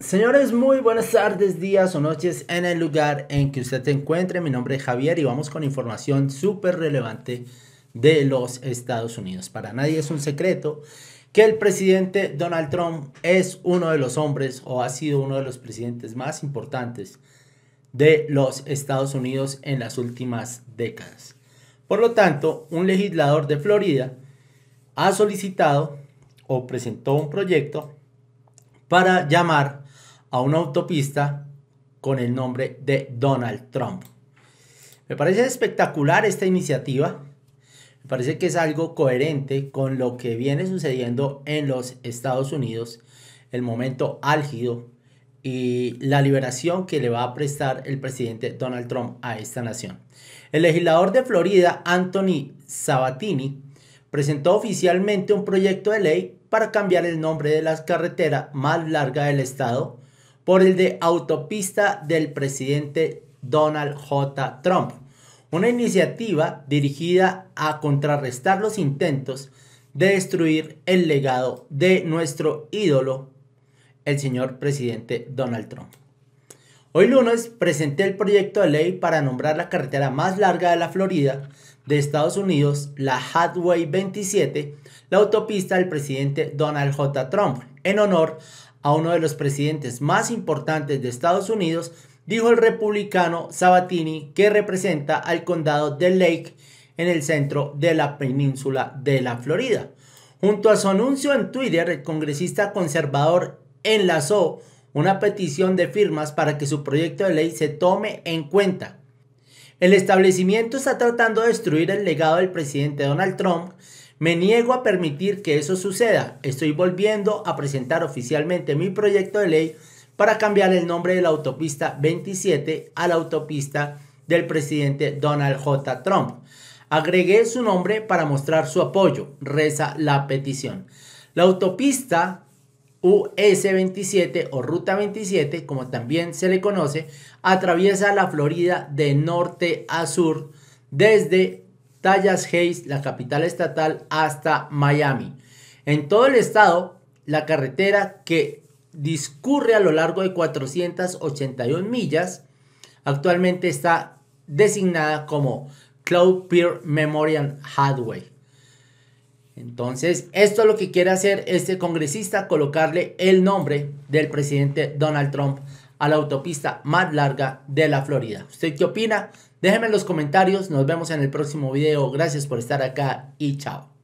Señores, muy buenas tardes, días o noches en el lugar en que usted se encuentre. Mi nombre es Javier y vamos con información súper relevante de los Estados Unidos. Para nadie es un secreto que el presidente Donald Trump es uno de los hombres o ha sido uno de los presidentes más importantes de los Estados Unidos en las últimas décadas. Por lo tanto, un legislador de Florida ha solicitado o presentó un proyecto para llamar a una autopista con el nombre de Donald Trump. Me parece espectacular esta iniciativa. Me parece que es algo coherente con lo que viene sucediendo en los Estados Unidos, el momento álgido y la liberación que le va a prestar el presidente Donald Trump a esta nación. El legislador de Florida, Anthony Sabatini, presentó oficialmente un proyecto de ley para cambiar el nombre de la carretera más larga del estado por el de autopista del presidente Donald J. Trump, una iniciativa dirigida a contrarrestar los intentos de destruir el legado de nuestro ídolo, el señor presidente Donald Trump. Hoy lunes presenté el proyecto de ley para nombrar la carretera más larga de la Florida de Estados Unidos, la Highway 27, la autopista del presidente Donald J. Trump, en honor a uno de los presidentes más importantes de Estados Unidos, dijo el republicano Sabatini, que representa al condado de Lake en el centro de la península de la Florida. Junto a su anuncio en Twitter, el congresista conservador enlazó una petición de firmas para que su proyecto de ley se tome en cuenta. El establecimiento está tratando de destruir el legado del presidente Donald Trump, me niego a permitir que eso suceda. Estoy volviendo a presentar oficialmente mi proyecto de ley para cambiar el nombre de la autopista 27 a la autopista del presidente Donald J. Trump. Agregué su nombre para mostrar su apoyo, reza la petición. La autopista US-27 o Ruta 27, como también se le conoce, atraviesa la Florida de norte a sur desde Tallas Hayes, la capital estatal, hasta Miami. En todo el estado, la carretera que discurre a lo largo de 481 millas actualmente está designada como Cloud Pier Memorial Highway. Entonces, esto es lo que quiere hacer este congresista, colocarle el nombre del presidente Donald Trump a la autopista más larga de la Florida. ¿Usted qué opina? Déjenme en los comentarios. Nos vemos en el próximo video. Gracias por estar acá y chao.